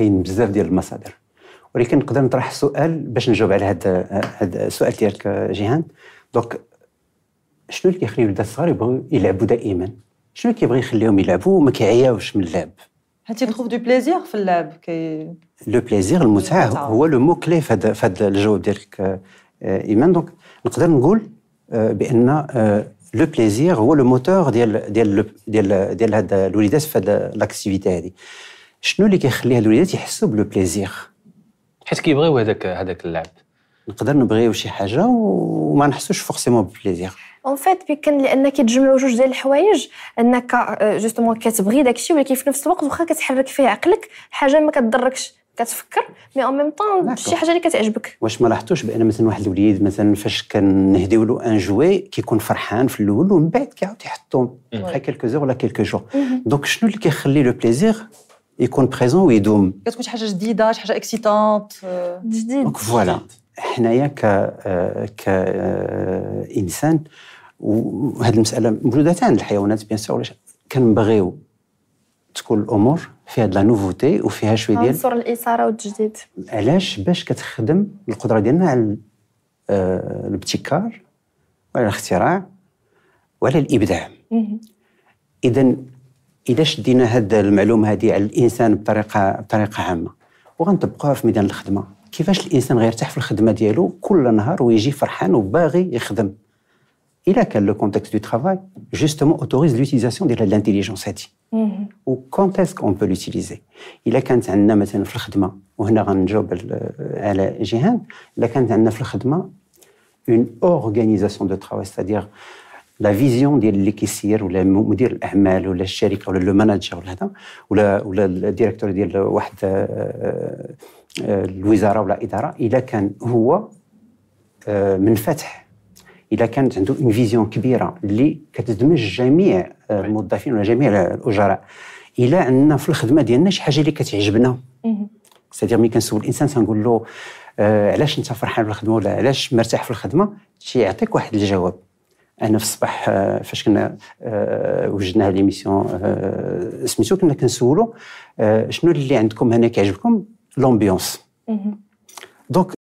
كاين بزاف ديال المصادر ولكن نقدر نطرح سؤال باش نجاوب على هذا هذا السؤال ديالك جيهان دونك شنو اللي كيخلي الولاد الصغار يبغيو يلعبوا دائما شنو اللي كيبغي يخليهم يلعبوا وما كيعياوش من اللعب حتى تخوف دو بليزير في اللعب كي لو بليزير المتعه هو لو مو كلي في هذا في هذا الجواب ديالك آه، ايمان دونك نقدر نقول آه، بان لو آه، بليزير هو لو موتور ديال ديال ديال ديال هاد الوليدات في هاد لاكتيفيتي هادي شنو اللي كيخلي هاد الوليدات يحسوا بلو بليزير حيت كيبغيو هذاك هذاك اللعب نقدر نبغيو شي حاجه وما نحسوش فورسيمون بليزيغ اون فيت بيكن لان كيتجمعوا جوج ديال الحوايج انك جوستومون آه، كتبغي داكشي ولكن في نفس الوقت واخا كتحرك فيه عقلك حاجه ما كتضركش كتفكر مي اون ميم طون شي حاجه اللي كتعجبك واش ما لاحظتوش بان مثلا واحد الوليد مثلا فاش كنهديو له ان جوي كيكون فرحان في الاول ومن بعد كيعاود يحطو بخي كيلكو زور ولا كيلكو جور دونك شنو اللي كيخلي لو بليزير يكون بريزون ويدوم كتكون شي حاجه جديده شي حاجه اكسيتونت جديد دونك فوالا حنايا ك ك انسان وهاد المساله موجوده عند الحيوانات بيان سور كنبغيو تكون الامور فيها لا نوفوتي وفيها شويه ديال عنصر الاثاره والتجديد علاش باش كتخدم القدره ديالنا على الابتكار وعلى الاختراع وعلى الابداع اذا اذا شدينا هاد المعلومه هذه على الانسان بطريقه بطريقه عامه وغنطبقوها في ميدان الخدمه كيفاش الانسان غيرتاح في الخدمه ديالو كل نهار ويجي فرحان وباغي يخدم الا كان لو كونتكست دو ترافاي جوستومون اوتوريز لوتيزاسيون ديال لانتيليجونس هادي وكونت اسك اون بو لوتيليزي الا كانت عندنا مثلا في الخدمه وهنا غنجاوب على جيهان الا كانت عندنا في الخدمه اون اورغانيزاسيون دو ترافاي ستادير لا فيزيون ديال اللي كيسير ولا مدير الاعمال ولا الشركه ولا لو ماناجر ولا هذا ولا ولا الديريكتور ديال واحد آه، آه، الوزاره ولا اداره اذا كان هو آه، منفتح اذا كانت عنده اون فيزيون كبيره اللي كتدمج جميع الموظفين ولا جميع الاجراء الى عندنا في الخدمه ديالنا شي حاجه اللي كتعجبنا سيتيغ ملي كنسول الانسان تنقول له علاش انت فرحان بالخدمه ولا علاش مرتاح في الخدمه تيعطيك واحد الجواب انا في الصباح آه، فاش كنا آه، وجدنا هذه آه، ليميسيون سميتو كنا كنسولو شنو اللي عندكم هنا كيعجبكم لومبيونس دونك